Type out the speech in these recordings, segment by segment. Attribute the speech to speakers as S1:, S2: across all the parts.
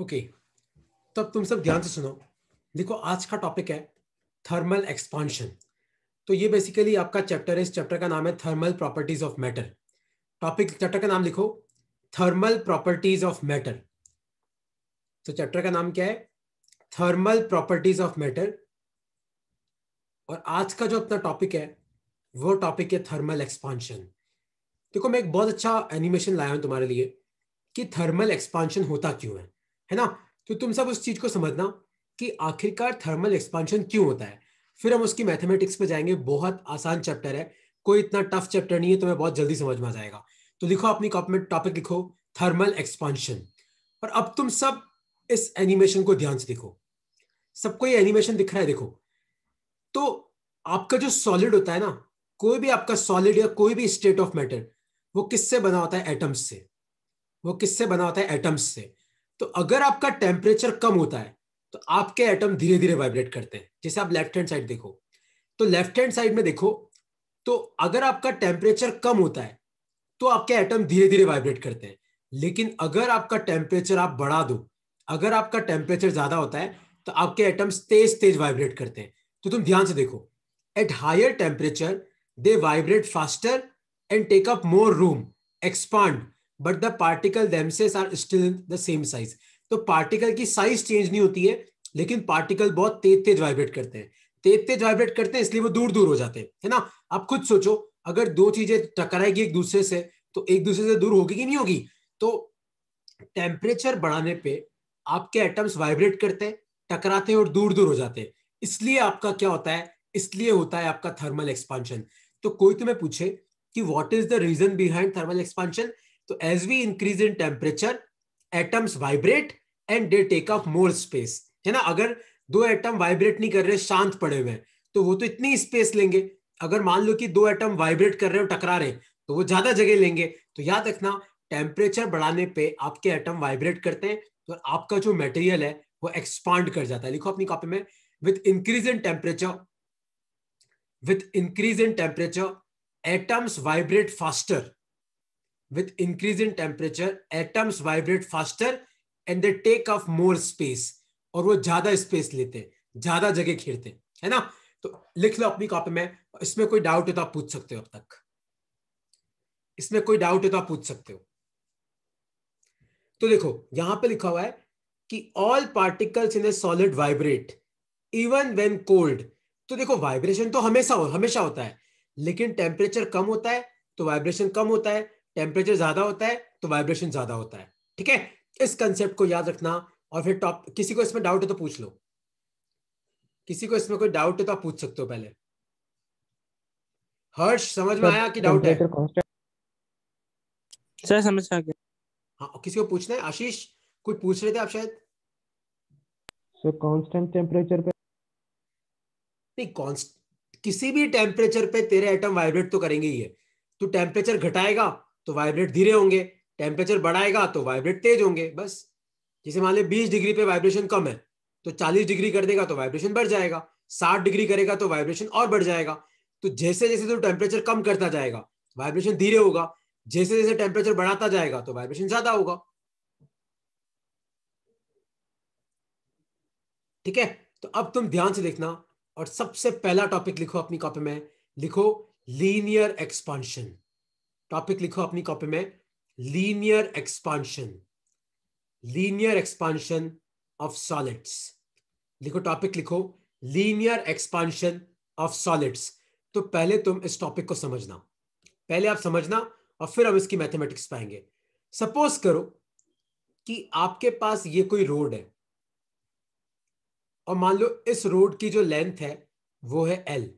S1: Okay तब तो अब तुम सब ध्यान से सुनो देखो आज का टॉपिक है थर्मल एक्सपांशन तो ये बेसिकली आपका चैप्टर है इस चैप्टर का नाम है thermal properties of matter topic chapter का नाम लिखो थर्मल प्रॉपर्टीज ऑफ मैटर तो चैप्टर का नाम क्या है थर्मल प्रॉपर्टीज ऑफ मैटर और आज का जो अपना टॉपिक है वो टॉपिक है थर्मल एक्सपांशन देखो मैं एक बहुत अच्छा एनिमेशन लाया हूं तुम्हारे लिए कि थर्मल एक्सपांशन होता क्यों है है ना तो तुम सब उस चीज को समझना कि आखिरकार थर्मल एक्सपांशन क्यों होता है फिर हम उसकी मैथमेटिक्स पे जाएंगे बहुत आसान चैप्टर है कोई इतना टफ चैप्टर नहीं है तुम्हें तो बहुत जल्दी समझ में आ जाएगा तो लिखो अपनी कॉपी में टॉपिक लिखो थर्मल एक्सपांशन और अब तुम सब इस एनिमेशन को ध्यान से देखो सबको ये एनिमेशन दिख रहा है देखो तो आपका जो सॉलिड होता है ना कोई भी आपका सॉलिड या कोई भी स्टेट ऑफ मैटर वो किससे बना होता है एटम्स से वो किससे बना होता है एटम्स से तो अगर आपका टेम्परेचर कम होता है तो आपके एटम धीरे धीरे वाइब्रेट करते हैं जैसे आप लेफ्ट हैंड साइड देखो तो लेफ्ट हैंड साइड में देखो तो अगर आपका टेम्परेचर कम होता है तो आपके एटम धीरे धीरे वाइब्रेट करते हैं लेकिन अगर आपका टेम्परेचर आप बढ़ा दो अगर आपका टेम्परेचर ज्यादा होता है तो आपके एटम्स तेज तेज वाइब्रेट करते हैं तो तुम ध्यान से देखो at higher temperature they vibrate faster and take up more room expand but the particle themselves are still the same size तो पार्टिकल की साइज चेंज नहीं होती है लेकिन पार्टिकल बहुत तेज तेज वाइब्रेट करते हैं तेज तेज वाइब्रेट करते हैं इसलिए वो दूर दूर हो जाते हैं है ना आप खुद सोचो अगर दो चीजें टकराएगी एक दूसरे से तो एक दूसरे से दूर होगी कि नहीं होगी तो टेम्परेचर बढ़ाने पे आपके एटम्स वाइब्रेट करते हैं टकराते हैं और दूर दूर हो जाते हैं इसलिए आपका क्या होता है इसलिए होता है आपका थर्मल एक्सपांशन तो कोई तुम्हें पूछे कि what is the reason behind thermal expansion तो as we increase in temperature atoms vibrate and they take up more space है ना अगर दो एटम वाइब्रेट नहीं कर रहे शांत पड़े हुए हैं तो वो तो इतनी स्पेस लेंगे अगर मान लो कि दो एटम वाइब्रेट कर रहे हो टकरा रहे तो वो ज्यादा जगह लेंगे तो याद रखना टेम्परेचर बढ़ाने पे आपके एटम वाइब्रेट करते हैं तो आपका जो मटेरियल है वो एक्सपांड कर जाता है लिखो अपनी कॉपी में with increase in temperature with increase in temperature atoms vibrate faster with increase in temperature atoms vibrate faster and they take up more space और वो ज्यादा स्पेस लेते हैं ज्यादा जगह घेरते हैं है ना तो लिख लो अपनी कॉपी में इसमें कोई डाउट है तो आप पूछ सकते हो अब तक इसमें कोई डाउट है तो आप पूछ सकते हो तो देखो यहां पे लिखा हुआ है कि all particles in a solid vibrate even when cold तो देखो वाइब्रेशन तो हमेशा हो हमेशा होता है लेकिन टेम्परेचर कम होता है तो वाइब्रेशन कम होता है टेम्परेचर ज्यादा होता है तो वाइब्रेशन ज्यादा होता है ठीक है इस कंसेप्ट को याद रखना और फिर टॉप किसी को इसमें डाउट है तो पूछ लो किसी को इसमें कोई डाउट है तो आप पूछ सकते हो पहले हर्ष समझ में आया कि डाउट है सर समझ आ गया हाँ किसी को पूछना है आशीष कोई पूछ रहे थे आप शायद सर कांस्टेंट टेम्परेचर पे नहीं कांस्ट किसी भी टेम्परेचर पे तेरे एटम वाइब्रेट तो करेंगे ही है तू टेम्परेचर घटाएगा तो वाइब्रेट धीरे होंगे टेम्परेचर बढ़ाएगा तो वाइब्रेट तेज होंगे बस जैसे मान लें बीस डिग्री पे वाइब्रेशन कम है तो चालीस डिग्री कर देगा तो वाइब्रेशन बढ़ जाएगा साठ डिग्री करेगा तो वाइब्रेशन और बढ़ जाएगा तो जैसे जैसे तो टेम्परेचर कम करता जाएगा वाइब्रेशन धीरे होगा जैसे जैसे टेम्परेचर बढ़ाता जाएगा तो वाइब्रेशन ज्यादा होगा ठीक है तो अब तुम ध्यान से देखना और सबसे पहला टॉपिक लिखो अपनी कॉपी में लिखो लीनियर एक्सपांशन टॉपिक लिखो अपनी कॉपी में linear expansion linear expansion of solids लिखो टॉपिक लिखो लीनियर एक्सपांशन ऑफ सॉलिड्स तो पहले तुम इस टॉपिक को समझना पहले आप समझना और फिर हम इसकी मैथमेटिक्स पाएंगे सपोज करो कि आपके पास ये कोई रोड है और मान लो इस रोड की जो लेंथ है वो है एल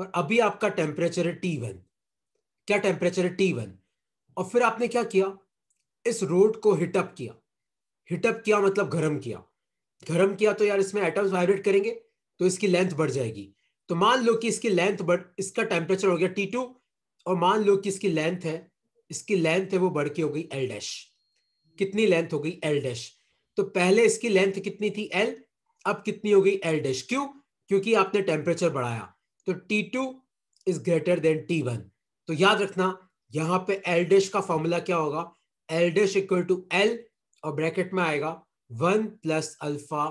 S1: और अभी आपका टेम्परेचर है टी वन क्या टेम्परेचर है टी वन और फिर आपने क्या किया इस रोड को हिटअप किया हिटअप किया मतलब गर्म किया गर्म किया तो यार इसमें एटम्स वाइब्रेट करेंगे तो इसकी लेंथ बढ़ जाएगी तो मान लो कि इसकी लेंथ बढ़ इसका टेम्परेचर हो गया टी टू और मान लो कि इसकी लेंथ है इसकी लेंथ है वो बढ़ के हो गई एल डैश कितनी लेंथ हो गई एल डैश तो पहले इसकी लेंथ कितनी थी एल अब कितनी हो गई एल डैश क्यों क्योंकि आपने टेम्परेचर बढ़ाया तो T two is greater than T one तो याद रखना यहां पे एल डेश का फॉर्मूला क्या होगा L dash equal to L और ब्रैकेट में आएगा one plus alpha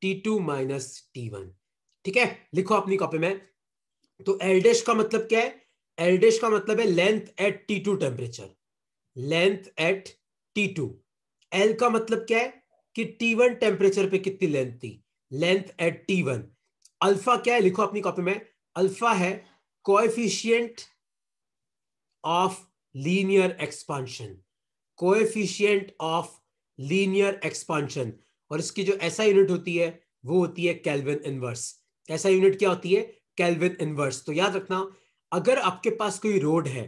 S1: T two minus T one ठीक है लिखो अपनी कॉपी में तो एल डेश का मतलब क्या है एल डेश का मतलब है length at T two temperature length at T two L का मतलब क्या है कि टी वन टेम्परेचर पे कितनी लेंथ थी length at T one alpha क्या है लिखो अपनी कॉपी में अल्फा है coefficient of linear expansion coefficient of linear expansion और इसकी जो ऐसा यूनिट होती है वो होती है कैलविन इनवर्स ऐसा यूनिट क्या होती है कैलविन इनवर्स तो याद रखना अगर आपके पास कोई रोड है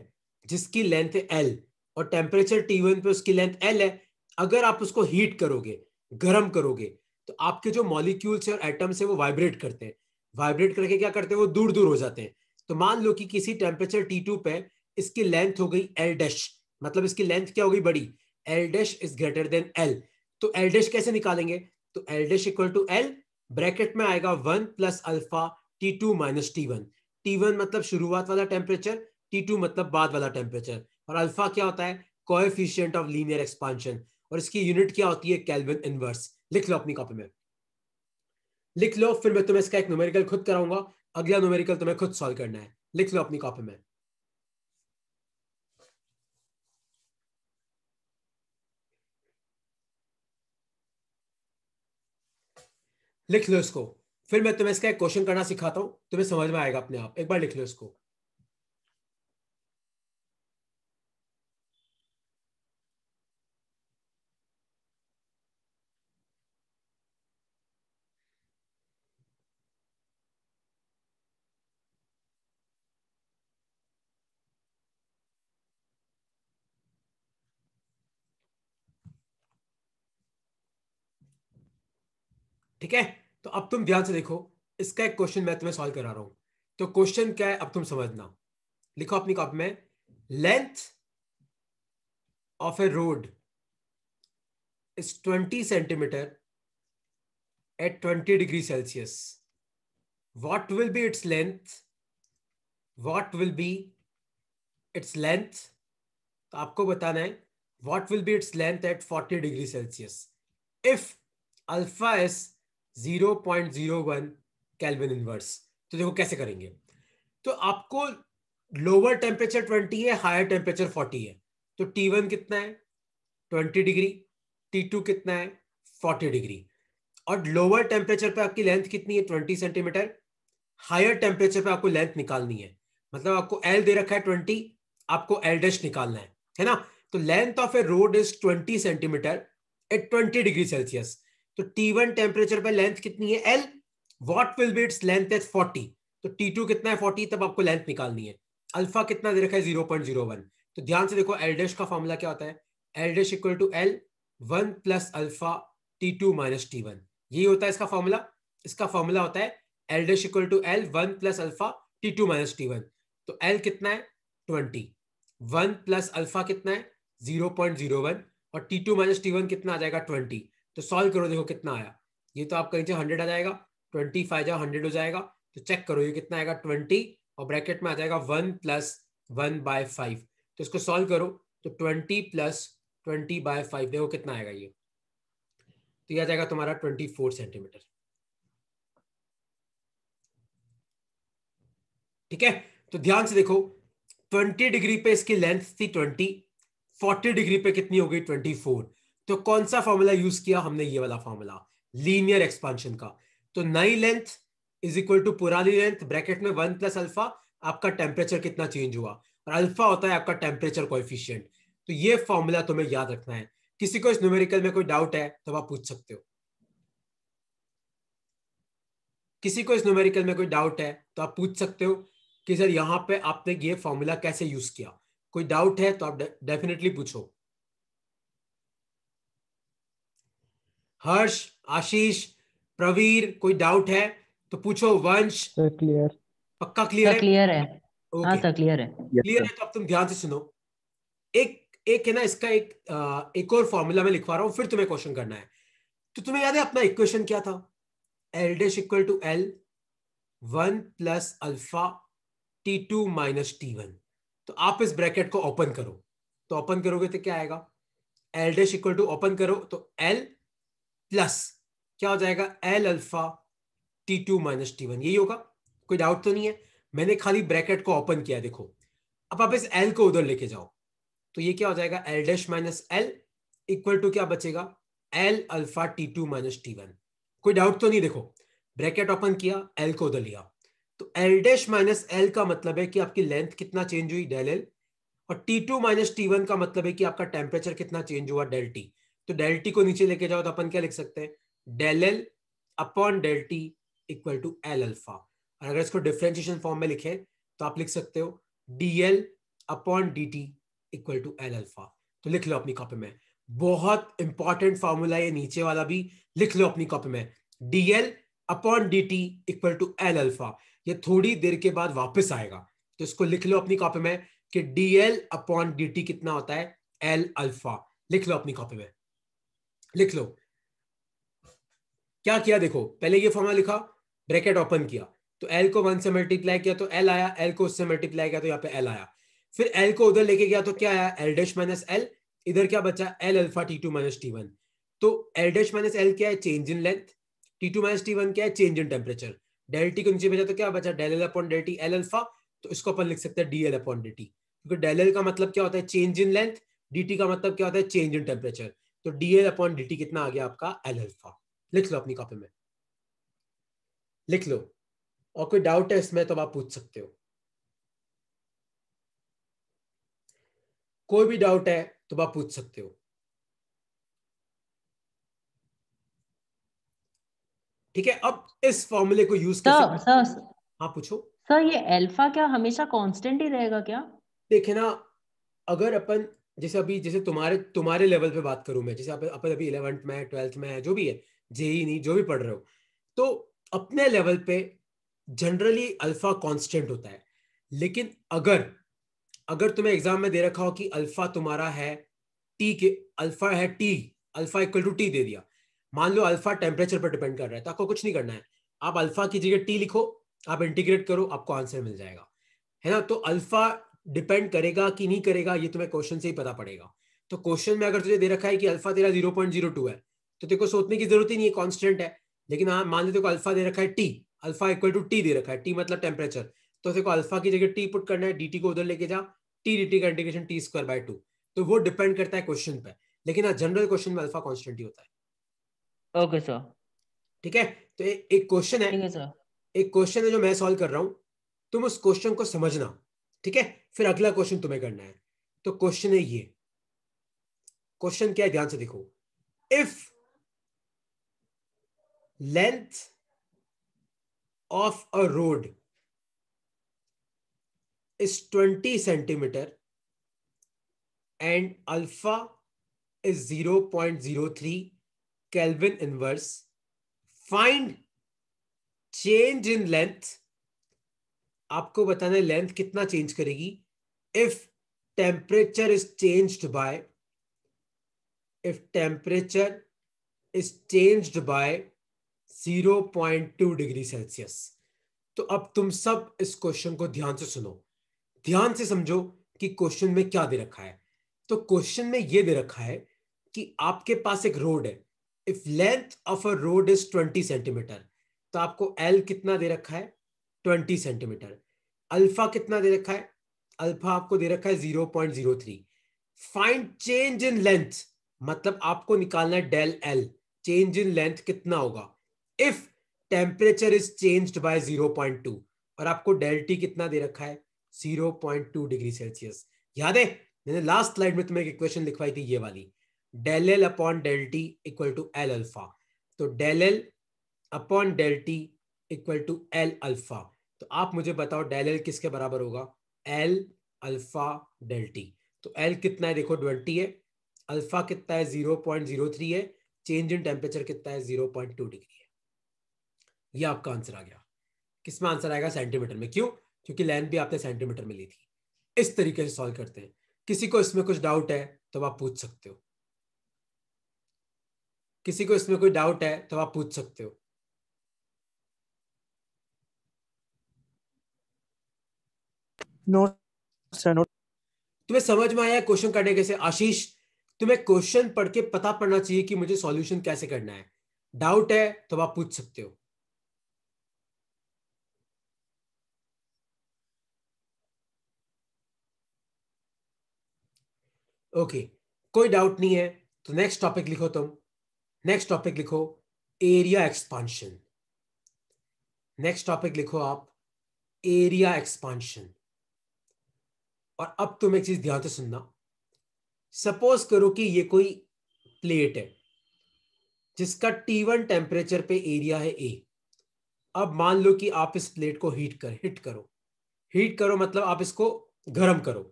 S1: जिसकी लेंथ एल और टेम्परेचर टी वन पे उसकी लेंथ एल है अगर आप उसको हीट करोगे गर्म करोगे तो आपके जो मॉलिक्यूल्स और एटम्स है वो वाइब्रेट करते हैं वाइब्रेट करके क्या करते हैं वो दूर दूर हो जाते हैं तो मान लो कि किसी टेम्परेचर टी टू पे इसकी लेंथ हो गई एल डैश मतलब इसकी लेंथ क्या हो गई बड़ी L dash is greater than L तो एल डैश कैसे निकालेंगे तो L dash equal to L bracket में आएगा one plus alpha T two minus T one T one मतलब शुरुआत वाला टेम्परेचर टी टू मतलब बाद वाला टेम्परेचर और अल्फा क्या होता है कोएफिशिएंट ऑफ लीनियर एक्सपांशन और इसकी यूनिट क्या होती है कैलविन इनवर्स लिख लो अपनी कॉपी में लिख लो फिर मैं तुम्हें इसका एक न्यूमेरिकल खुद कराऊंगा अगला न्यूमेरिकल तुम्हें खुद सॉल्व करना है लिख लो अपनी कॉपी में लिख लो इसको फिर मैं तुम्हें इसका एक क्वेश्चन करना सिखाता हूँ तुम्हें समझ में आएगा अपने आप एक बार लिख लो इसको ठीक है तो अब तुम ध्यान से देखो इसका एक क्वेश्चन मैं तुम्हें सॉल्व करा रहा हूं तो क्वेश्चन क्या है अब तुम समझना लिखो अपनी कॉपी में length of a rod is twenty centimetre at twenty degree Celsius what will be its length what will be its length तो आपको बताना है what will be its length at forty degree Celsius if alpha is zero point zero one kelvin inverse तो देखो कैसे करेंगे तो आपको लोअर टेम्परेचर ट्वेंटी है हायर टेम्परेचर फोर्टी है तो टी वन कितना है ट्वेंटी डिग्री टी टू कितना है फोर्टी डिग्री और लोअर टेम्परेचर पे आपकी लेंथ कितनी है ट्वेंटी सेंटीमीटर हायर टेम्परेचर पे आपको लेंथ निकालनी है मतलब आपको एल दे रखा है ट्वेंटी आपको एल डैश निकालना है है ना तो length of a rod is twenty centimetre at twenty degree Celsius तो T1 वन टेम्परेचर पर लेंथ कितनी है L what will be its length as forty तो T2 कितना है फोर्टी तब आपको लेंथ निकालनी है अल्फा कितना दे रखा है जीरो पॉइंट जीरो वन तो ध्यान से देखो L डैश का फॉर्मूला क्या होता है L dash equal to L one plus alpha T two minus T one यही होता है इसका फॉर्मूला इसका फॉर्मूला होता है L dash equal to L one plus alpha T two minus T one तो एल कितना है ट्वेंटी वन प्लस अल्फा कितना है जीरो पॉइंट जीरो वन और T two minus T one कितना आ जाएगा ट्वेंटी तो सॉल्व करो देखो कितना आया ये तो आप कहीं हंड्रेड आ जाएगा ट्वेंटी फाइव जा हंड्रेड हो जाएगा तो चेक करो ये कितना आएगा ट्वेंटी और ब्रैकेट में आ जाएगा one plus one by five तो इसको सॉल्व करो तो twenty plus twenty by five देखो कितना आएगा ये तो यह आ जाएगा तुम्हारा ट्वेंटी फोर सेंटीमीटर ठीक है तो ध्यान से देखो ट्वेंटी डिग्री पे इसकी लेंथ थी ट्वेंटी फोर्टी डिग्री पे कितनी हो गई ट्वेंटी फोर तो कौन सा फॉर्मूला यूज किया हमने ये वाला फॉर्मूला लीनियर एक्सपांशन का तो नई लेंथ इज इक्वल टू पुरानी लेंथ ब्रैकेट में वन प्लस अल्फा आपका टेम्परेचर कितना चेंज हुआ और अल्फा होता है आपका टेम्परेचर कोफिशियंट तो ये फॉर्मूला तुम्हें याद रखना है किसी को इस न्यूमेरिकल में कोई डाउट है तो आप पूछ सकते हो किसी को इस न्यूमेरिकल में कोई डाउट है तो आप पूछ सकते हो कि सर यहां पे आपने ये फॉर्मूला कैसे यूज किया कोई डाउट है तो आप डेफिनेटली पूछो हर्ष आशीष प्रवीर कोई डाउट है तो पूछो वंश क्लियर पक्का क्लियर क्लियर है क्लियर है क्लियर हाँ, है तो अब तुम ध्यान से सुनो एक एक है ना इसका एक एक और फॉर्मूला मैं लिखवा रहा हूं फिर तुम्हें क्वेश्चन करना है तो तुम्हें याद है अपना इक्वेशन क्या था L dash equal to L one plus alpha T two minus T one तो आप इस ब्रैकेट को ओपन करो तो ओपन करोगे तो क्या आएगा L dash equal to open करो तो एल प्लस क्या हो जाएगा L alpha T two minus T one यही होगा कोई डाउट तो नहीं है मैंने खाली ब्रैकेट को ओपन किया देखो अब आप इस एल को उधर लेके जाओ तो ये क्या हो जाएगा L dash minus L equal to क्या बचेगा L alpha T two minus T one कोई डाउट तो नहीं देखो ब्रैकेट ओपन किया एल को उधर लिया तो एल डैश माइनस एल का मतलब है कि आपकी लेंथ कितना चेंज हुई डेल एल और T two minus T one का मतलब है कि आपका टेम्परेचर कितना चेंज हुआ डेल टी तो डेल्टी को नीचे लेके जाओ तो अपन क्या लिख सकते हैं del L upon del T equal to L alpha और अगर इसको डिफ्रेंशिएशन फॉर्म में लिखे तो आप लिख सकते हो D L upon D T equal to L alpha तो लिख लो अपनी कॉपी में बहुत इंपॉर्टेंट फॉर्मूला ये नीचे वाला भी लिख लो अपनी कॉपी में D L upon D T equal to L alpha ये थोड़ी देर के बाद वापस आएगा तो इसको लिख लो अपनी कॉपी में कि D L upon D T कितना होता है एल अल्फा लिख लो अपनी कॉपी में लिख लो क्या किया देखो पहले ये फॉर्मा लिखा ब्रैकेट ओपन किया तो एल को वन से मल्टीप्लाई किया तो एल आया एल को उससे मल्टीप्लाई किया तो यहाँ पे एल आया फिर एल को उधर लेके गया तो क्या आया एल डैश माइनस एल इधर क्या बचा L alpha T two minus T one तो एल डैश माइनस एल क्या है change in length T two minus T one क्या है चेंज इन टेम्परेचर डेल्टी को नीचे भेजा तो क्या बचा del L upon del T L alpha तो इसको अपन लिख सकते हैं D L upon D T क्योंकि डेल एल का मतलब क्या होता है change in length D T का मतलब क्या होता है चेंज इन टेम्परेचर तो D L upon D T कितना आ गया आपका एल अल्फा लिख लो अपनी कॉपी में लिख लो और कोई डाउट है इसमें तो आप पूछ सकते हो कोई भी डाउट है तो आप पूछ सकते हो ठीक है अब इस फॉर्मूले को यूज कर हाँ पूछो सर ये अल्फा क्या हमेशा कांस्टेंट ही रहेगा क्या देखे ना अगर अपन जैसे अभी जैसे तुम्हारे तुम्हारे लेवल पे बात करूं मैं जैसे आप, अपन अभी इलेवेंथ में ट्वेल्थ में है जो भी है जेई नहीं जो भी पढ़ रहे हो तो अपने लेवल पे जनरली अल्फा कांस्टेंट होता है लेकिन अगर अगर तुम्हें एग्जाम में दे रखा हो कि अल्फा तुम्हारा है टी के अल्फा है T alpha equal to T दे दिया मान लो अल्फा टेम्परेचर पर डिपेंड कर रहा है तो आपको कुछ नहीं करना है आप अल्फा की जगह टी लिखो आप इंटीग्रेट करो आपको आंसर मिल जाएगा है ना तो अल्फा डिपेंड करेगा कि नहीं करेगा ये तुम्हें क्वेश्चन से ही पता पड़ेगा तो क्वेश्चन में अगर तुझे दे रखा है कि अल्फा तेरा जीरो पॉइंट जीरो टू है तो तेरे को सोचने की जरूरत ही नहीं है कॉन्स्टेंट है लेकिन हाँ मान लेते अल्फा दे रखा है T alpha equal to T दे रखा है टी मतलब टेम्परेचर तो देखो अल्फा की जगह टी पुट करना है डी को उधर लेके जा टी डी का indication T square by two तो वो डिपेंड करता है क्वेश्चन पे लेकिन हाँ जनरल क्वेश्चन में अल्फा कॉन्स्टेंट ही होता है ओके सर ठीक है तो एक क्वेश्चन है एक क्वेश्चन है जो मैं सॉल्व कर रहा हूँ तुम उस क्वेश्चन को समझना ठीक है फिर अगला क्वेश्चन तुम्हें करना है तो क्वेश्चन है ये क्वेश्चन क्या है ध्यान से देखो if length of a rod is twenty centimetre and alpha is zero point zero three kelvin inverse find change in length आपको बताना लेंथ कितना चेंज करेगी if temperature is changed by if temperature is changed by 0.2 degree Celsius तो अब तुम सब इस question को ध्यान से सुनो ध्यान से समझो कि क्वेश्चन में क्या दे रखा है तो क्वेश्चन में यह दे रखा है कि आपके पास एक रोड है if length of a rod is 20 centimetre तो आपको एल कितना दे रखा है ट्वेंटी सेंटीमीटर अल्फा कितना दे रखा है अल्फा आपको दे रखा है zero point zero three find change in length मतलब आपको निकालना है del L change in length कितना होगा if temperature is change by zero point two और आपको डेल टी कितना दे रखा है zero point two degree Celsius याद है मैंने लास्ट स्लाइड में तुम्हें एक इक्वेशन लिखवाई थी ये वाली del L upon del T equal to L alpha तो del L upon del T equal to L alpha तो आप मुझे बताओ डेल एल किसके बराबर होगा एल अल्फा डेल्टी तो एल कितना है देखो ट्वेंटी है अल्फा कितना है जीरो पॉइंट जीरो थ्री है चेंज इन टेम्परेचर कितना है जीरो पॉइंट टू डिग्री है ये आपका आंसर आ गया किसमें आंसर आएगा सेंटीमीटर में क्यों क्योंकि लेंथ भी आपने सेंटीमीटर में ली थी इस तरीके से सॉल्व करते हैं किसी को इसमें कुछ डाउट है तो आप पूछ सकते हो किसी को इसमें कोई डाउट है तो आप पूछ सकते हो नो सर नो तुम्हें समझ में आया क्वेश्चन करने कैसे आशीष तुम्हें क्वेश्चन पढ़ के पता पड़ना चाहिए कि मुझे सॉल्यूशन कैसे करना है डाउट है तो आप पूछ सकते हो ओके okay, कोई डाउट नहीं है तो नेक्स्ट टॉपिक लिखो तुम नेक्स्ट टॉपिक लिखो एरिया एक्सपांशन नेक्स्ट टॉपिक लिखो आप एरिया एक्सपांशन और अब तुम एक चीज ध्यान से सुनना सपोज करो कि ये कोई प्लेट है जिसका टी वन टेम्परेचर पे एरिया है ए अब मान लो कि आप इस प्लेट को हीट कर हीट करो हीट करो मतलब आप इसको गर्म करो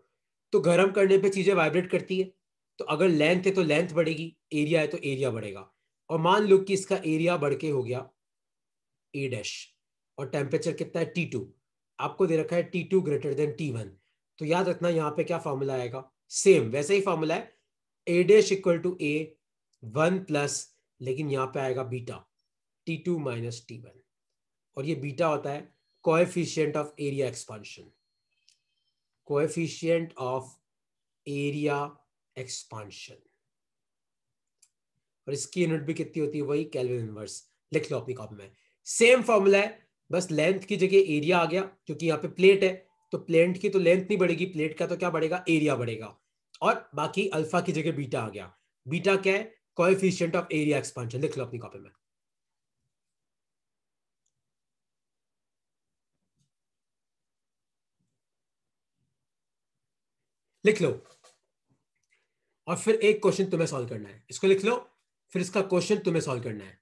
S1: तो गर्म करने पे चीजें वाइब्रेट करती तो है तो अगर लेंथ है तो लेंथ बढ़ेगी एरिया है तो एरिया बढ़ेगा और मान लो कि इसका एरिया बढ़ के हो गया ए डैश और टेम्परेचर कितना है टी टू आपको दे रखा है T two greater than T तो याद रखना यहाँ पे क्या फॉर्मूला आएगा सेम वैसे ही फॉर्मूला है A dash equal to A one plus लेकिन यहाँ पे आएगा beta T two minus T one और ये बीटा होता है coefficient of area expansion coefficient of area expansion और इसकी यूनिट भी कितनी होती है वही कैलविन इनवर्स लिख लो अपनी कॉपी में सेम फॉर्मूला है बस लेंथ की जगह एरिया आ गया क्योंकि यहाँ पे प्लेट है तो प्लेट की तो लेंथ नहीं बढ़ेगी प्लेट का तो क्या बढ़ेगा एरिया बढ़ेगा और बाकी अल्फा की जगह बीटा आ गया बीटा क्या है कोएफिशिएंट ऑफ एरिया एक्सपांशन लिख लो अपनी कॉपी में लिख लो और फिर एक क्वेश्चन तुम्हें सॉल्व करना है इसको लिख लो फिर इसका क्वेश्चन तुम्हें सॉल्व करना है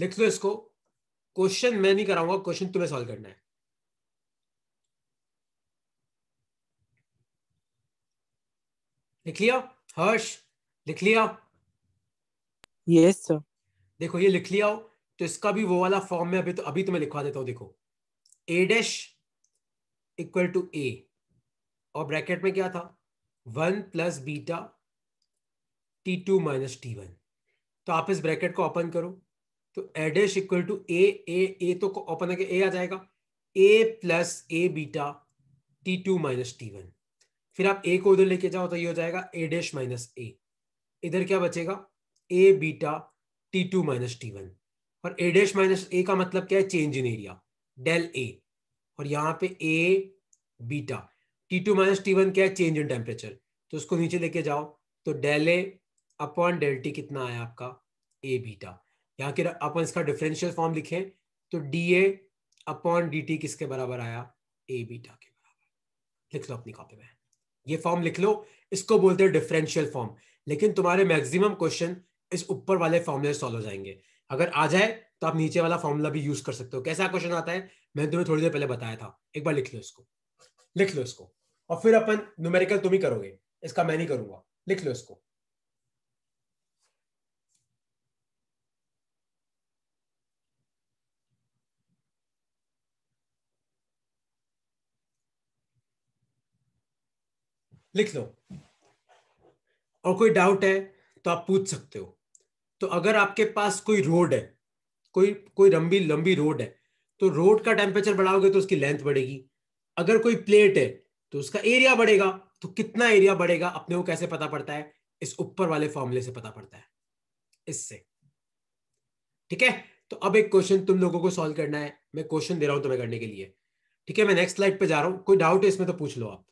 S1: लिख लो इसको क्वेश्चन मैं नहीं कराऊंगा क्वेश्चन तुम्हें सॉल्व करना है लिख लिया हर्ष लिख लिया यस yes, सर देखो ये लिख लिया हो तो इसका भी वो वाला फॉर्म में अभी तो अभी तुम्हें लिखवा देता हूं देखो A dash equal to A और ब्रैकेट में क्या था one plus beta T two minus T one तो आप इस ब्रैकेट को ओपन करो तो A dash equal to A A A तो ओपन है ए आ जाएगा A plus A beta T two minus T one फिर आप ए को उधर लेके जाओ तो ये हो जाएगा ए डैश माइनस ए इधर क्या बचेगा A beta T two minus T one और ए डैश माइनस ए का मतलब क्या है change in area del A और यहाँ पे A beta T two minus T one क्या है चेंज इन टेम्परेचर तो उसको नीचे लेके जाओ तो del A upon del T कितना आया आपका ए बीटा यहाँ के अपन इसका डिफरेंशियल फॉर्म लिखें तो D A upon D T किसके बराबर आया ए बीटा के बराबर लिख लो अपनी कॉपी में ये फॉर्म लिख लो इसको बोलते हैं डिफरेंशियल फॉर्म लेकिन तुम्हारे मैक्सिमम क्वेश्चन इस ऊपर वाले फॉर्मूले सॉल्व हो जाएंगे अगर आ जाए तो आप नीचे वाला फॉर्मूला भी यूज कर सकते हो कैसा क्वेश्चन आता है मैंने तुम्हें थोड़ी देर पहले बताया था एक बार लिख लो इसको लिख लो इसको और फिर अपन न्यूमेरिकल तुम ही करोगे इसका मैं नहीं करूंगा लिख लो इसको लिख लो और कोई डाउट है तो आप पूछ सकते हो तो अगर आपके पास कोई रोड है कोई कोई लंबी लंबी रोड है तो रोड का टेम्परेचर बढ़ाओगे तो उसकी लेंथ बढ़ेगी अगर कोई प्लेट है तो उसका एरिया बढ़ेगा तो कितना एरिया बढ़ेगा अपने को कैसे पता पड़ता है इस ऊपर वाले फॉर्मूले से पता पड़ता है इससे ठीक है तो अब एक क्वेश्चन तुम लोगों को सॉल्व करना है मैं क्वेश्चन दे रहा हूं तुम्हें करने के लिए ठीक है मैं नेक्स्ट स्लाइड पे जा रहा हूं कोई डाउट है इसमें तो पूछ लो आप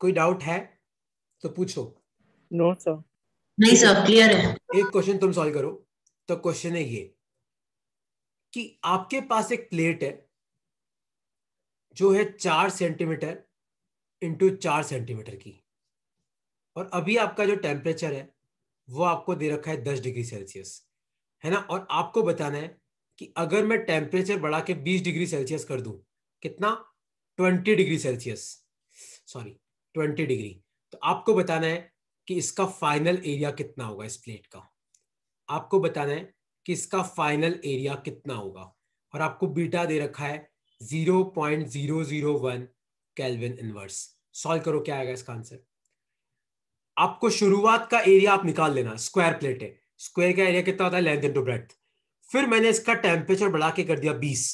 S1: कोई डाउट है तो पूछो नो सर
S2: नहीं सर क्लियर है
S1: एक क्वेश्चन तुम सॉल्व करो तो क्वेश्चन है ये कि आपके पास एक प्लेट है जो है चार सेंटीमीटर इंटू चार सेंटीमीटर की और अभी आपका जो टेम्परेचर है वो आपको दे रखा है दस डिग्री सेल्सियस है ना और आपको बताना है कि अगर मैं टेम्परेचर बढ़ा के बीस डिग्री सेल्सियस कर दूं कितना twenty degree Celsius sorry twenty degree तो आपको बताना है कि इसका फाइनल एरिया कितना होगा इस प्लेट का आपको बताना है कि इसका फाइनल एरिया कितना होगा और आपको बीटा दे रखा है zero point zero zero one kelvin inverse solve करो क्या आएगा इसका आंसर आपको शुरुआत का एरिया आप निकाल लेना स्क्वायर प्लेट है स्क्वायर का एरिया कितना होता है लेंथ इनटू ब्रेथ फिर मैंने इसका टेम्परेचर बढ़ा के कर दिया बीस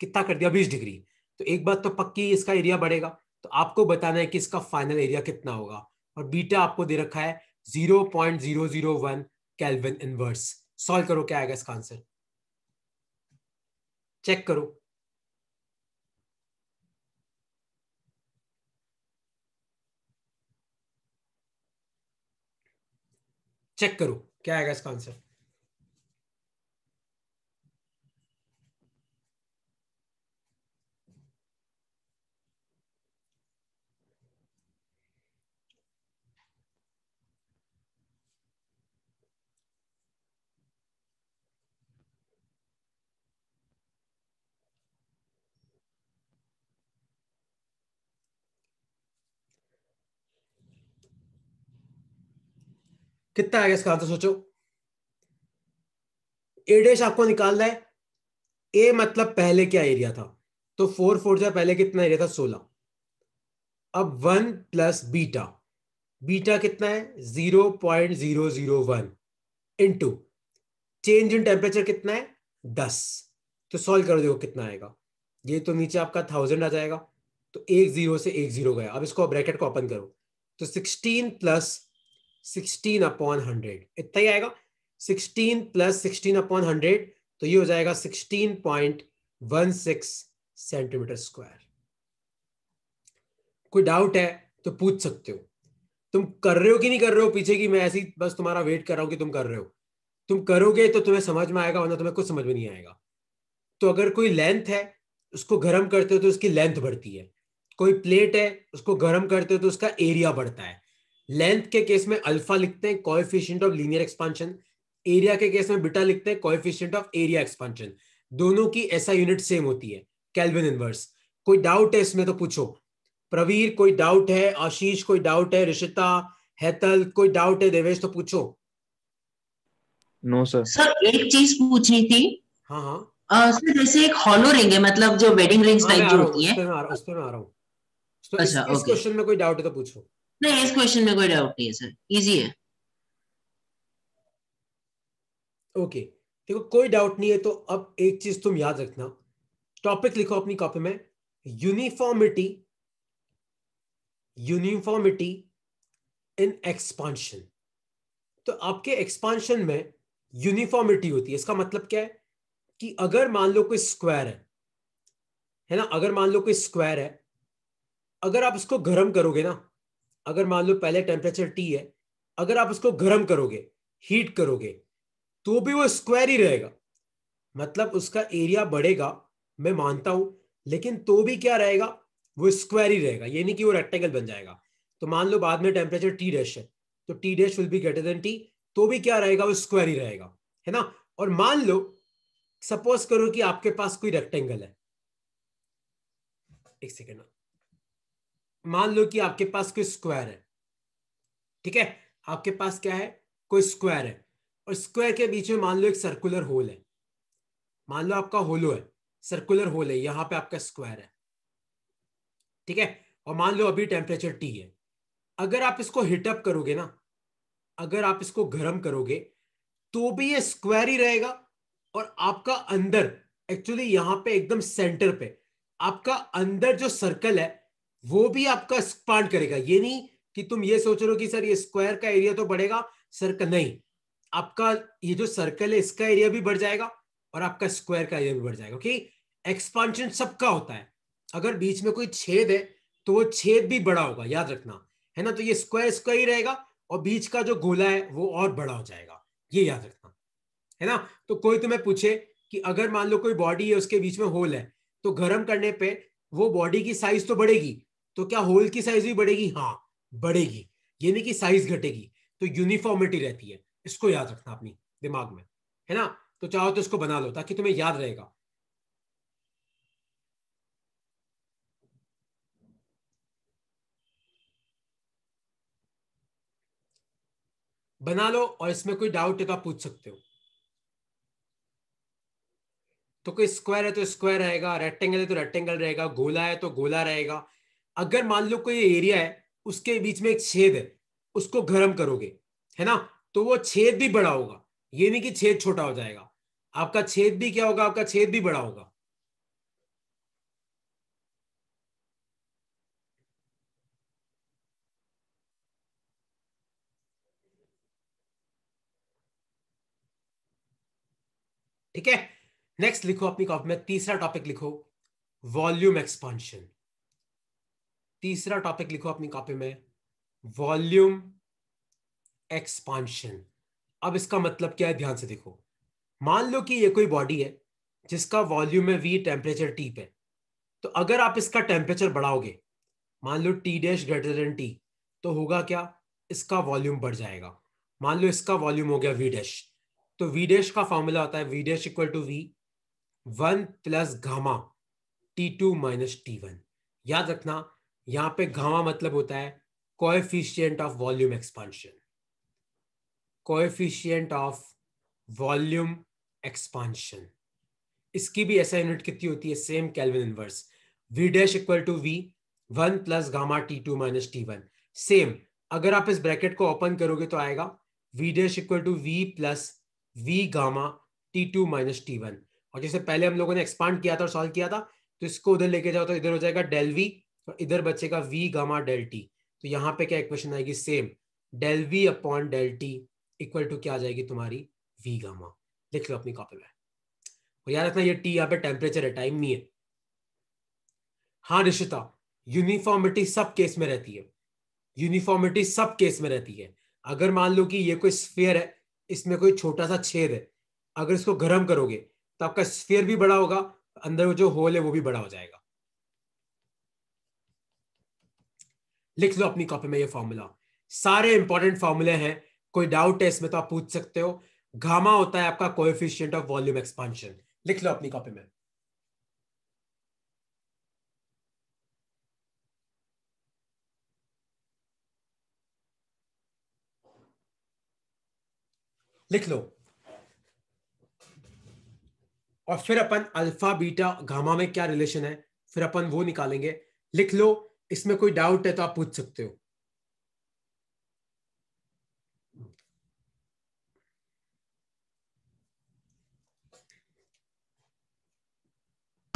S1: कितना कर दिया बीस डिग्री तो एक बात तो पक्की इसका एरिया बढ़ेगा तो आपको बताना है कि इसका फाइनल एरिया कितना होगा और बीटा आपको दे रखा है 0.001 कैलविन इनवर्स सॉल्व करो क्या आएगा इसका आंसर चेक करो चेक करो क्या आएगा इसका आंसर कितना गया इसका आंसर सोचो ए डैश आपको निकालना है ए मतलब पहले क्या एरिया था तो फोर फोर से पहले कितना एरिया था सोलह अब वन प्लस बीटा बीटा कितना है zero point zero zero one into change in temperature कितना है दस तो सॉल्व करो देखो कितना आएगा ये तो नीचे आपका थाउजेंड आ जाएगा तो एक जीरो से एक जीरो गया अब इसको ब्रैकेट को ओपन करो तो sixteen plus sixteen upon hundred इतना ही आएगा sixteen plus sixteen upon hundred तो ये हो जाएगा sixteen point one six centimetre square कोई डाउट है तो पूछ सकते हो तुम कर रहे हो कि नहीं कर रहे हो पीछे की मैं ऐसी बस तुम्हारा वेट कर रहा हूं कि तुम कर रहे हो तुम करोगे तो तुम्हें समझ में आएगा वरना तुम्हें कुछ समझ में नहीं आएगा तो अगर कोई लेंथ है उसको गर्म करते हो तो उसकी लेंथ बढ़ती है कोई प्लेट है उसको गर्म करते हो तो उसका एरिया बढ़ता है लेंथ के केस में अल्फा लिखते हैं coefficient of linear expansion area के केस में बीटा लिखते हैं कोएफिशिएंट ऑफ एरिया एक्सपांशन दोनों की ऐसा यूनिट सेम होती है कैलविन इनवर्स कोई डाउट है इसमें तो पूछो प्रवीर कोई डाउट है आशीष कोई डाउट है रिशिता हैतल कोई डाउट है देवेश तो पूछो नो सर सर एक चीज पूछनी थी हाँ हाँ सर जैसे एक हॉलो रिंग है मतलब जो वेडिंग रिंग्स टाइप जो होती है उस पर मैं आ रहा हूँ तो अच्छा, इस क्वेश्चन में कोई डाउट है तो पूछो नहीं इस क्वेश्चन में कोई डाउट नहीं है सर इजी है ओके okay. देखो कोई डाउट नहीं है तो अब एक चीज तुम याद रखना टॉपिक लिखो अपनी कॉपी में यूनिफॉर्मिटी यूनिफॉर्मिटी इन एक्सपांशन तो आपके एक्सपांशन में यूनिफॉर्मिटी होती है इसका मतलब क्या है कि अगर मान लो कोई स्क्वायर है है ना अगर मान लो कोई स्क्वायर है अगर आप उसको गर्म करोगे ना अगर मान लो पहले टेम्परेचर टी है अगर आप उसको गर्म करोगे हीट करोगे तो भी वो स्क्वायर ही रहेगा मतलब उसका एरिया बढ़ेगा मैं मानता हूं लेकिन तो भी क्या रहेगा वो स्क्वायर ही रहेगा यानी कि वो रेक्टेंगल बन जाएगा तो मान लो बाद में टेम्परेचर टी डैश है तो T dash will be greater than T तो भी क्या रहेगा वो स्क्वायर ही रहेगा है ना और मान लो सपोज करो कि आपके पास कोई रेक्टेंगल है एक सेकेंड मान लो कि आपके पास कोई स्क्वायर है ठीक है आपके पास क्या है कोई स्क्वायर है और स्क्वायर के बीच में मान लो एक सर्कुलर होल है मान लो आपका होलो है सर्कुलर होल है यहां पे आपका स्क्वायर है ठीक है और मान लो अभी टेम्परेचर टी है अगर आप इसको हिटअप करोगे ना अगर आप इसको गर्म करोगे तो भी ये स्क्वायर ही रहेगा और आपका अंदर एक्चुअली यहां पे एकदम सेंटर पे आपका अंदर जो सर्कल है वो भी आपका एक्सपांड करेगा ये नहीं कि तुम ये सोच रहे हो कि सर ये स्क्वायर का एरिया तो बढ़ेगा सर्कल नहीं आपका ये जो सर्कल है इसका एरिया भी बढ़ जाएगा और आपका स्क्वायर का एरिया भी बढ़ जाएगा ओके एक्सपांशन सबका होता है अगर बीच में कोई छेद है तो वो छेद भी बड़ा होगा याद रखना है ना तो ये स्क्वायर स्क्वायर ही रहेगा और बीच का जो गोला है वो और बड़ा हो जाएगा ये याद रखना है ना तो कोई तुम्हें पूछे कि अगर मान लो कोई बॉडी है उसके बीच में होल है तो गर्म करने पे वो बॉडी की साइज तो बढ़ेगी तो क्या होल की साइज भी बढ़ेगी हाँ बढ़ेगी यानी कि साइज घटेगी तो यूनिफॉर्मिटी रहती है इसको याद रखना अपनी दिमाग में है ना तो चाहो तो इसको बना लो ताकि तुम्हें याद रहेगा बना लो और इसमें कोई डाउट है तो आप पूछ सकते हो तो कोई स्क्वायर है तो स्क्वायर रहेगा रेक्टेंगल है तो रेक्टेंगल रहेगा गोला है तो गोला रहेगा अगर मान लो कोई एरिया है उसके बीच में एक छेद है उसको गर्म करोगे है ना तो वो छेद भी बड़ा होगा ये नहीं कि छेद छोटा हो जाएगा आपका छेद भी क्या होगा आपका छेद भी बड़ा होगा ठीक है नेक्स्ट लिखो अपनी कॉपी में तीसरा टॉपिक लिखो वॉल्यूम एक्सपांशन तीसरा टॉपिक लिखो अपनी कॉपी में वॉल्यूम एक्सपांशन अब इसका मतलब क्या है ध्यान से देखो मान लो कि ये कोई बॉडी है जिसका वॉल्यूम है वी टेम्परेचर टी पे तो अगर आप इसका टेम्परेचर बढ़ाओगे मान लो T dash greater than T तो होगा क्या इसका वॉल्यूम बढ़ जाएगा मान लो इसका वॉल्यूम हो गया वी डैश तो वी डैश का फॉर्मूला होता है V dash equal to V one plus gamma T two minus T one याद रखना यहां पे घावा मतलब होता है coefficient of volume expansion coefficient of volume expansion इसकी भी ऐसा यूनिट कितनी होती है same kelvin inverse V dash equal to V one plus gamma T two minus T one same अगर आप इस ब्रैकेट को ओपन करोगे तो आएगा V dash equal to V plus V gamma T two minus T one और जैसे पहले हम लोगों ने एक्सपांड किया था और सॉल्व किया था तो इसको उधर लेके जाओ तो इधर हो जाएगा डेल वी और इधर बचेगा वी गामा डेल टी तो यहाँ पे क्या इक्वेशन आएगी same del V upon del T equal to क्या आ जाएगी तुम्हारी वी गामा लिख लो अपनी कॉपी में और याद रखना ये टी यहाँ पे टेम्परेचर है टाइम नहीं है हाँ निश्चिता यूनिफॉर्मिटी सब केस में रहती है यूनिफॉर्मिटी सब केस में रहती है अगर मान लो कि ये कोई स्फेयर है इसमें कोई छोटा सा छेद है अगर इसको गर्म करोगे तो आपका स्फेयर भी बड़ा होगा अंदर जो होल है वो भी बड़ा हो जाएगा लिख लो अपनी कॉपी में ये फॉर्मूला सारे इंपॉर्टेंट फॉर्मूले हैं कोई डाउट है इसमें तो आप पूछ सकते हो घामा होता है आपका कोएफिशिएंट ऑफ वॉल्यूम एक्सपांशन लिख लो अपनी कॉपी में लिख लो और फिर अपन अल्फा बीटा घामा में क्या रिलेशन है फिर अपन वो निकालेंगे लिख लो इसमें कोई डाउट है तो आप पूछ सकते हो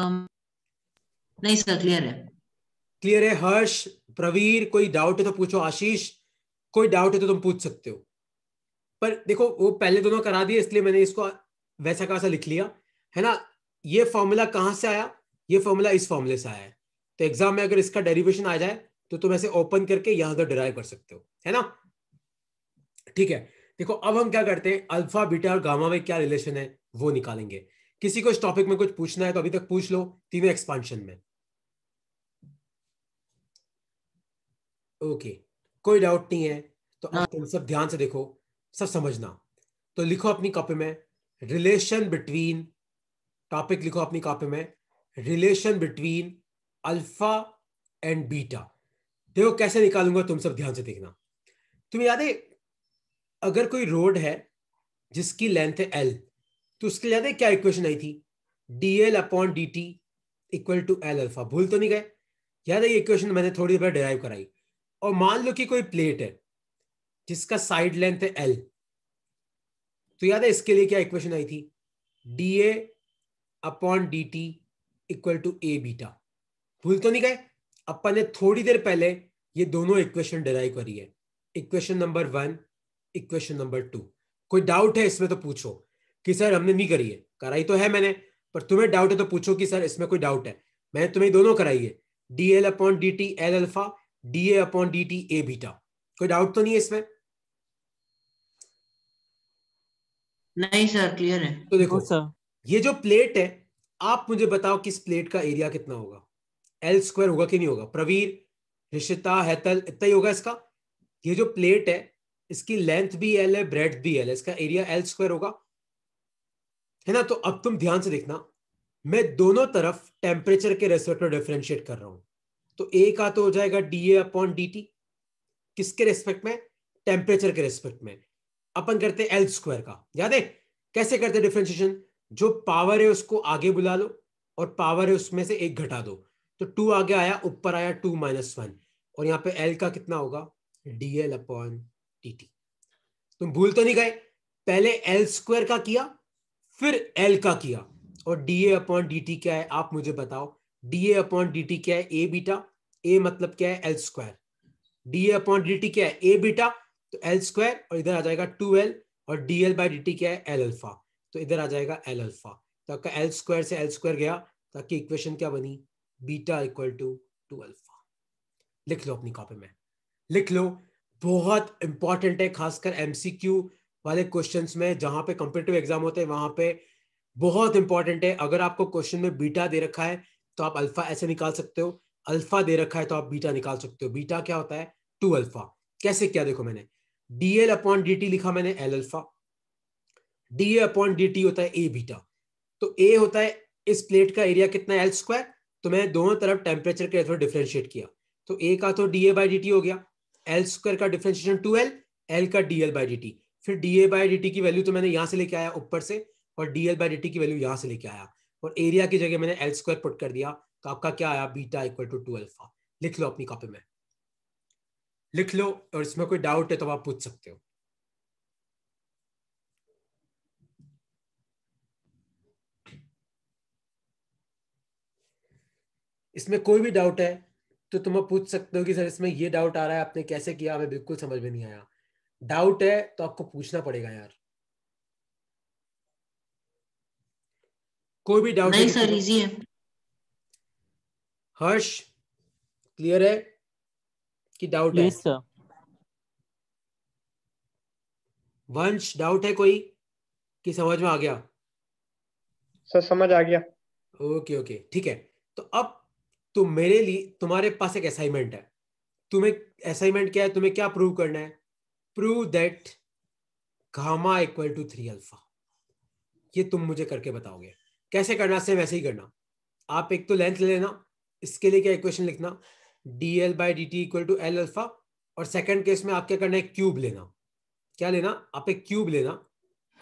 S1: um, नहीं सर क्लियर है क्लियर है हर्ष प्रवीर कोई डाउट है तो पूछो आशीष कोई डाउट है तो तुम पूछ सकते हो पर देखो वो पहले दोनों करा दिए इसलिए मैंने इसको वैसा का लिख लिया है ना ये फॉर्मूला कहां से आया ये फॉर्मूला इस फॉर्मूले से आया है तो एग्जाम में अगर इसका डेरिवेशन आ जाए तो तुम ऐसे ओपन करके यहां तक डिराइव कर सकते हो है ना ठीक है देखो अब हम क्या करते हैं अल्फा बीटा और गामा में क्या रिलेशन है वो निकालेंगे किसी को इस टॉपिक में कुछ पूछना है तो अभी तक पूछ लो तीनों एक्सपांशन में ओके कोई डाउट नहीं है तो आप तुम हाँ। सब ध्यान से देखो सब समझना तो लिखो अपनी कॉपी में रिलेशन बिटवीन टॉपिक लिखो अपनी कॉपी में relation between alpha and beta देखो कैसे निकालूंगा तुम सब ध्यान से देखना तुम्हें याद है अगर कोई रोड है जिसकी लेंथ है एल तो उसके याद है क्या इक्वेशन आई थी D L upon D T equal to L alpha भूल तो नहीं गए याद है ये इक्वेशन मैंने थोड़ी देर डिराइव कराई और मान लो कि कोई प्लेट है जिसका साइड लेंथ है एल तो याद है इसके लिए क्या इक्वेशन आई थी D A upon D T equal to A beta भूल तो नहीं गए अपन ने थोड़ी देर पहले ये दोनों इक्वेशन डिराइव करी है equation number one equation number two कोई डाउट है इसमें तो पूछो कि सर हमने नहीं करी है कराई तो है मैंने पर तुम्हें डाउट है तो पूछो कि सर इसमें कोई डाउट है मैंने तुम्हें दोनों कराई है D L upon D T L alpha D A upon D T A beta कोई डाउट तो नहीं है इसमें नहीं सर क्लियर है तो देखो सर हाँ, ये जो प्लेट है आप मुझे बताओ कि इस प्लेट का एरिया कितना होगा एल स्क्वायर होगा कि नहीं होगा प्रवीर रिशिता हैतल इतना ही होगा इसका ये जो प्लेट है इसकी लेंथ भी एल है ब्रेड भी एल है इसका एरिया एल स्क्वायर होगा है ना तो अब तुम ध्यान से देखना मैं दोनों तरफ टेम्परेचर के रेस्पेक्ट में डिफ्रेंशिएट कर रहा हूं तो ए का तो हो जाएगा D A upon D T किसके रेस्पेक्ट में टेम्परेचर के रेस्पेक्ट में अपन करते एल स्क्वायर का याद है कैसे करते डिफ्रेंशिएशन जो पावर है उसको आगे बुला लो और पावर है उसमें से एक घटा दो तो टू आगे आया ऊपर आया टू माइनस वन और यहाँ पे एल का कितना होगा D L upon T T तुम भूल तो नहीं गए पहले एल स्क्वायर का किया फिर एल का किया और D A upon D T क्या है आप मुझे बताओ D A upon D T क्या है ए बीटा ए मतलब क्या है L square D A upon D T क्या है ए बीटा तो एल स्क्वायर और इधर आ जाएगा टू एल और D L by D T क्या है एल अल्फा तो इधर आ जाएगा एल अल्फा तो आपका एल स्क्वायर से एल स्क्वायर गया तो आपकी इक्वेशन क्या बनी beta equal to two alpha लिख लो अपनी कॉपी में लिख लो बहुत इंपॉर्टेंट है खासकर एमसीक्यू वाले क्वेश्चंस में जहां पे कॉम्पिटेटिव एग्जाम होते हैं वहां पे बहुत इंपॉर्टेंट है अगर आपको क्वेश्चन में बीटा दे रखा है तो आप अल्फा ऐसे निकाल सकते हो अल्फा दे रखा है तो आप बीटा निकाल सकते हो बीटा क्या होता है टू अल्फा कैसे क्या देखो मैंने डीएल अपॉन डी लिखा मैंने L alpha D upon D होता है ए बीटा तो ए होता है इस प्लेट का एरिया कितना एल स्क्वायर तो मैंने दोनों तरफ टेम्परेचर के थोड़ा डिफ्रेंशिएट किया तो ए का तो D A by D T हो गया एल स्क्वायर का डिफ्रेंशिएशन टू एल एल का D L by D T फिर D A by D T की वैल्यू तो मैंने यहाँ से लेके आया ऊपर से और D L by D T की वैल्यू यहाँ से लेके आया और एरिया की जगह मैंने एल स्क्वायर पुट कर दिया तो आपका क्या आया beta equal to two alpha लिख लो अपनी कॉपी में लिख लो और इसमें कोई डाउट है तो आप पूछ सकते हो इसमें कोई भी डाउट है तो तुम पूछ सकते हो कि सर इसमें ये डाउट आ रहा है आपने कैसे किया हमें बिल्कुल समझ में नहीं आया डाउट है तो आपको पूछना पड़ेगा यार कोई भी डाउट नहीं सर तो इजी है हर्ष क्लियर है कि डाउट है सर वंश डाउट है कोई कि समझ में आ गया सर समझ आ गया ओके ओके ठीक है तो अब तो मेरे लिए तुम्हारे पास एक असाइनमेंट है तुम्हें असाइनमेंट क्या है तुम्हें क्या प्रूव करना है prove that gamma equal to three alpha ये तुम मुझे करके बताओगे कैसे करना सेम वैसे ही करना आप एक तो लेंथ ले लेना इसके लिए क्या इक्वेशन लिखना D L by D T equal to L alpha और सेकंड केस में आप क्या करना है क्यूब लेना क्या लेना आप एक क्यूब लेना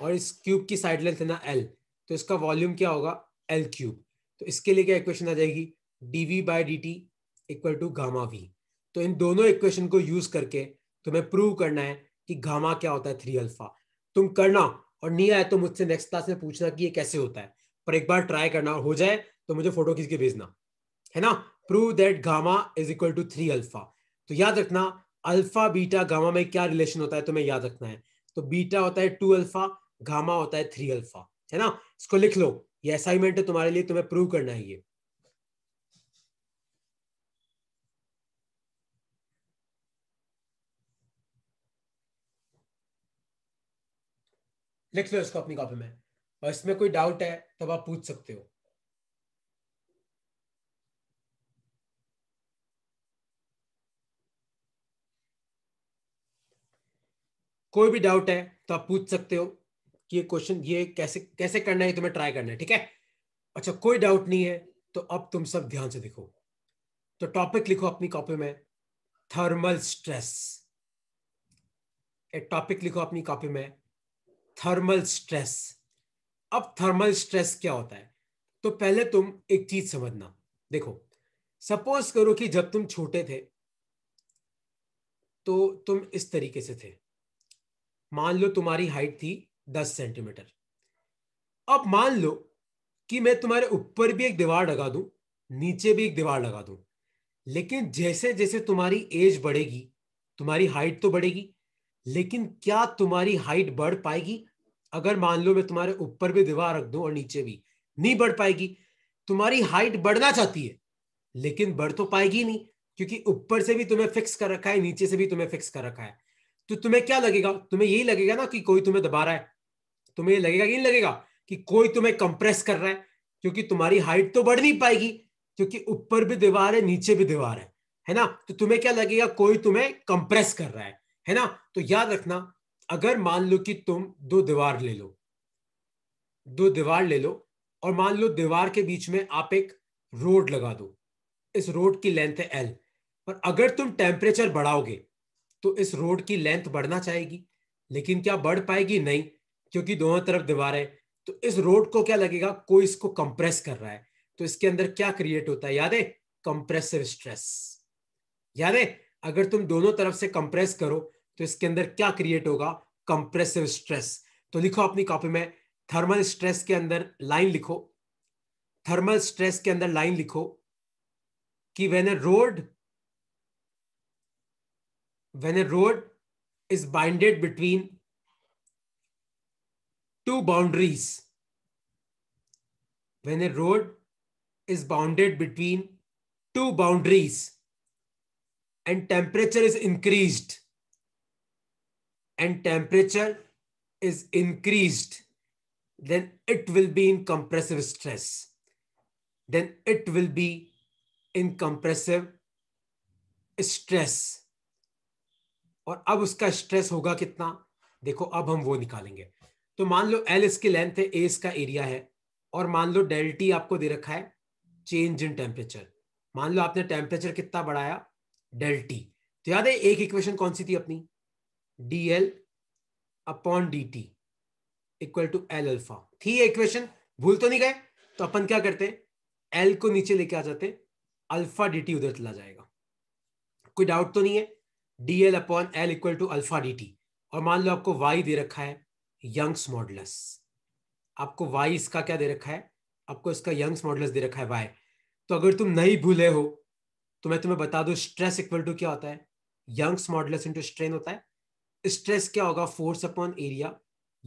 S1: और इस क्यूब की साइड लेंथ लेना एल तो इसका वॉल्यूम क्या होगा एल क्यूब तो इसके लिए क्या इक्वेशन आ जाएगी by D T equal to gamma V तो इन दोनों इक्वेशन को यूज करके तुम्हें प्रूव करना है कि घामा क्या होता है थ्री अल्फा तुम करना और नहीं आए तो मुझसे नेक्स्ट क्लास में पूछना कि ये कैसे होता है पर एक बार ट्राई करना हो जाए तो मुझे फोटो खींच के भेजना है ना prove that gamma is equal to three alpha तो याद रखना अल्फा बीटा गामा में क्या रिलेशन होता है तुम्हें याद रखना है तो बीटा होता है टू अल्फा गामा होता है थ्री अल्फा है ना इसको लिख लो ये असाइनमेंट है तुम्हारे लिए तुम्हें प्रूव करना है ये लिख लो इसको अपनी कॉपी में और इसमें कोई डाउट है तब आप पूछ सकते हो कोई भी डाउट है तो आप पूछ सकते हो कि ये क्वेश्चन ये कैसे कैसे करना है तुम्हें ट्राई करना है ठीक है अच्छा कोई डाउट नहीं है तो अब तुम सब ध्यान से देखो तो टॉपिक लिखो अपनी कॉपी में थर्मल स्ट्रेस एक टॉपिक लिखो अपनी कॉपी में थर्मल स्ट्रेस अब थर्मल स्ट्रेस क्या होता है तो पहले तुम एक चीज समझना देखो सपोज करो कि जब तुम छोटे थे तो तुम इस तरीके से थे मान लो तुम्हारी हाइट थी दस सेंटीमीटर अब मान लो कि मैं तुम्हारे ऊपर भी एक दीवार लगा दूं नीचे भी एक दीवार लगा दूं लेकिन जैसे जैसे तुम्हारी एज बढ़ेगी तुम्हारी हाइट तो बढ़ेगी लेकिन क्या तुम्हारी हाइट बढ़ पाएगी अगर मान लो मैं तुम्हारे ऊपर भी दीवार रख दूं और नीचे भी नहीं बढ़ पाएगी तुम्हारी हाइट बढ़ना चाहती है लेकिन बढ़ तो पाएगी नहीं क्योंकि ऊपर से भी तुम्हें फिक्स कर रखा है नीचे से भी तुम्हें फिक्स कर रखा है तो तुम्हें क्या लगेगा तुम्हें यही लगेगा ना कि कोई तुम्हें दबा रहा है तुम्हें ये लगेगा कि नहीं लगेगा कि कोई तुम्हें कंप्रेस कर रहा है क्योंकि तुम्हारी हाइट तो बढ़ नहीं पाएगी क्योंकि ऊपर भी दीवार है नीचे भी दीवार है है ना तो तुम्हें क्या लगेगा कोई तुम्हें कंप्रेस कर रहा है है ना तो याद रखना अगर मान लो कि तुम दो दीवार ले लो दो दीवार ले लो और मान लो दीवार के बीच में आप एक रोड लगा दो इस रोड की लेंथ है एल पर अगर तुम टेम्परेचर बढ़ाओगे तो इस रोड की लेंथ बढ़ना चाहेगी लेकिन क्या बढ़ पाएगी नहीं क्योंकि दोनों तरफ दीवार है तो इस रोड को क्या लगेगा कोई इसको कंप्रेस कर रहा है तो इसके अंदर क्या क्रिएट होता है याद है कंप्रेसिव स्ट्रेस याद है अगर तुम दोनों तरफ से कंप्रेस करो तो इसके अंदर क्या क्रिएट होगा कंप्रेसिव स्ट्रेस तो लिखो अपनी कॉपी में थर्मल स्ट्रेस के अंदर लाइन लिखो थर्मल स्ट्रेस के अंदर लाइन लिखो कि when a rod when a rod is binded between two boundaries when a rod is bounded between two boundaries and temperature is increased and temperature is increased, then it will be in compressive stress. Then it will be in compressive stress. और अब उसका stress होगा कितना देखो अब हम वो निकालेंगे तो मान लो एल इसकी लेंथ है ए इसका एरिया है और मान लो डेल्टी आपको दे रखा है चेंज इन टेम्परेचर मान लो आपने टेम्परेचर कितना बढ़ाया डेल्टी तो याद है एक इक्वेशन कौन सी थी अपनी dl upon D T equal to L alpha थी ये इक्वेशन भूल तो नहीं गए तो अपन क्या करते हैं एल को नीचे लेके आ जाते अल्फा टी उधर चला जाएगा कोई डाउट तो नहीं है dl upon L equal to alpha T और मान लो आपको y दे रखा है यंग्स मॉडलस आपको y इसका क्या दे रखा है आपको इसका यंग्स मॉडलस दे रखा है y तो अगर तुम नहीं भूले हो तो मैं तुम्हें बता दू स्ट्रेस इक्वल टू क्या होता है यंग्स मॉडलस इंटू स्ट्रेन होता है स्ट्रेस क्या होगा force upon area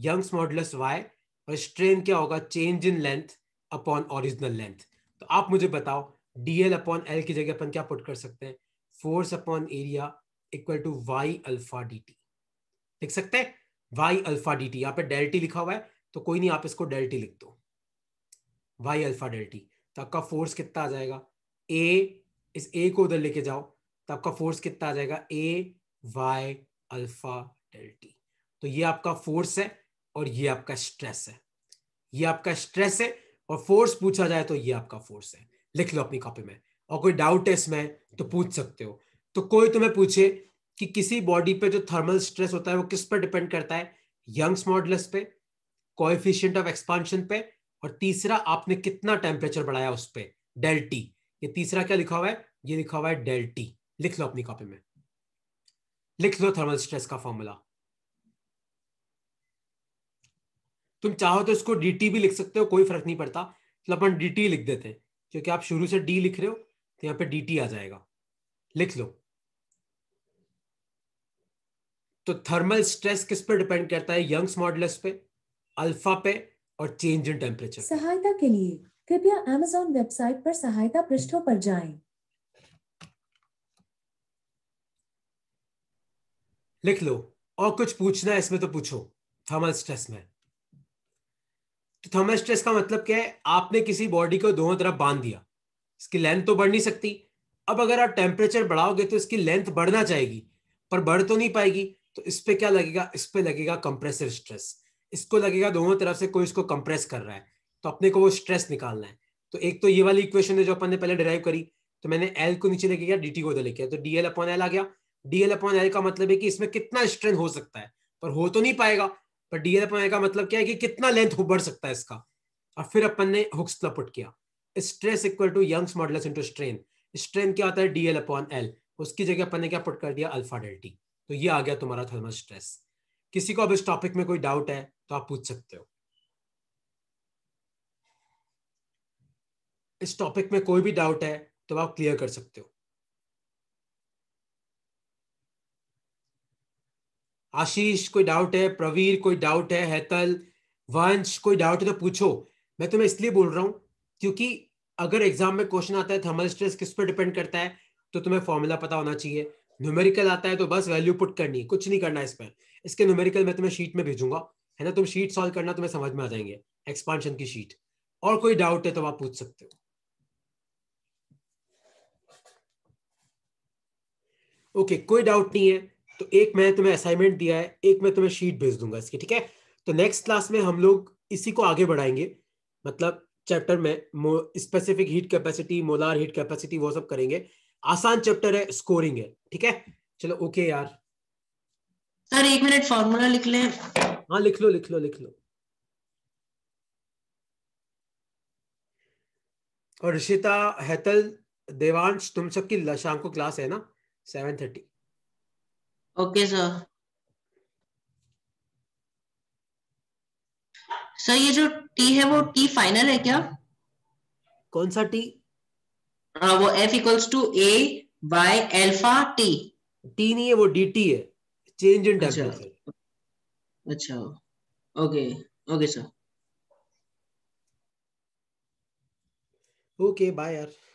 S1: Young's modulus Y और स्ट्रेन क्या होगा change in length upon original length तो आप मुझे बताओ डीएल अपॉन एल की जगह अपन क्या पुट कर सकते हैं force upon area equal to Y alpha D T लिख सकते हैं वाई अल्फा डी टी यहाँ पे डेल्टी लिखा हुआ है तो कोई नहीं आप इसको डेल्टी लिख दो वाई अल्फा डेल्टी तो आपका फोर्स कितना आ जाएगा ए इस ए को उधर लेके जाओ तो आपका फोर्स कितना आ जाएगा A Y alpha del T तो ये आपका फोर्स है और ये आपका स्ट्रेस है ये आपका स्ट्रेस है और फोर्स पूछा जाए तो ये आपका फोर्स है लिख लो अपनी कॉपी में और कोई डाउट है इसमें तो पूछ सकते हो तो कोई तुम्हें पूछे कि किसी बॉडी पे जो थर्मल स्ट्रेस होता है वो किस पर डिपेंड करता है यंग्स मॉडल्स पे कोएफिशिएंट ऑफ एक्सपांशन पे और तीसरा आपने कितना टेम्परेचर बढ़ाया उस पर डेल्टी ये तीसरा क्या लिखा हुआ है ये लिखा हुआ है डेल्टी लिख लो अपनी कॉपी में लिख लो थर्मल स्ट्रेस का फॉर्मूला तुम चाहो तो इसको डीटी भी लिख सकते हो कोई फर्क नहीं पड़ता तो अपन डीटी लिख देते हैं क्योंकि आप शुरू से डी लिख रहे हो तो यहाँ पे डीटी आ जाएगा लिख लो तो थर्मल स्ट्रेस किस पे डिपेंड करता है यंग्स मॉडलस पे अल्फा पे और चेंज इन टेम्परेचर सहायता के लिए कृपया एमेजोन वेबसाइट पर सहायता पृष्ठों पर जाएं। लिख लो और कुछ पूछना है इसमें तो पूछो थर्मल स्ट्रेस में तो थर्मल स्ट्रेस का मतलब क्या है आपने किसी बॉडी को दोनों तरफ बांध दिया इसकी लेंथ तो बढ़ नहीं सकती अब अगर आप टेम्परेचर बढ़ाओगे तो इसकी लेंथ बढ़ना चाहेगी पर बढ़ तो नहीं पाएगी तो इस पे क्या लगेगा इस पे लगेगा कंप्रेसिव स्ट्रेस इसको लगेगा दोनों तरफ से कोई इसको कंप्रेस कर रहा है तो अपने को वो स्ट्रेस निकालना है तो एक तो ये वाली इक्वेशन है जो अपन ने पहले डिराइव करी तो मैंने एल को नीचे लेके गया डी को उधर लेके तो डी एल अपॉन एल आ गया डीएल अपॉन एल का मतलब है कि इसमें कितना स्ट्रेंथ हो सकता है पर हो तो नहीं पाएगा पर डीएल अपॉन एल का मतलब क्या है कि कितना लेंथ बढ़ सकता है इसका और फिर अपन ने हुक्स पुट किया stress equal to Young's modulus into strain strain क्या होता है डीएल अपॉन एल उसकी जगह अपन ने क्या पुट कर दिया अल्फा डेल्टी तो ये आ गया तुम्हारा थर्मल स्ट्रेस किसी को अब इस टॉपिक में कोई डाउट है तो आप पूछ सकते हो इस टॉपिक में कोई भी डाउट है तो आप क्लियर कर सकते हो आशीष कोई डाउट है प्रवीर कोई डाउट है हैतल वंश कोई डाउट है तो पूछो मैं तुम्हें इसलिए बोल रहा हूँ क्योंकि अगर एग्जाम में क्वेश्चन आता है थर्मल तो स्ट्रेस किस पर डिपेंड करता है तो तुम्हें फॉर्मूला पता होना चाहिए न्यूमेरिकल आता है तो बस वैल्यू पुट करनी है कुछ नहीं करना इस पर इसके न्यूमेरिकल मैं तुम्हें शीट में भेजूंगा है ना तुम शीट सॉल्व करना तुम्हें समझ में आ जाएंगे एक्सपांशन की शीट और कोई डाउट है तो आप पूछ सकते हो ओके okay, कोई डाउट नहीं है तो एक मैंने तुम्हें असाइनमेंट दिया है एक मैं तुम्हें शीट भेज दूंगा इसकी ठीक है तो नेक्स्ट क्लास में हम लोग इसी को आगे बढ़ाएंगे मतलब चैप्टर में specific heat capacity molar heat capacity वो सब करेंगे आसान चैप्टर है स्कोरिंग है ठीक है चलो ओके यार सर एक मिनट फॉर्मूला लिख लें हाँ लिख लो लिख लो लिख लो और ऋषिता हैतल देवांश तुम सबकी लशांको क्लास है ना seven thirty okay sir sir ये जो टी है वो टी फाइनल है क्या कौन सा टी आ, हाँ, वो F equals to A by alpha T T नहीं है वो डी टी है चेंज इन टेम्परेचर अच्छा okay okay sir okay bye यार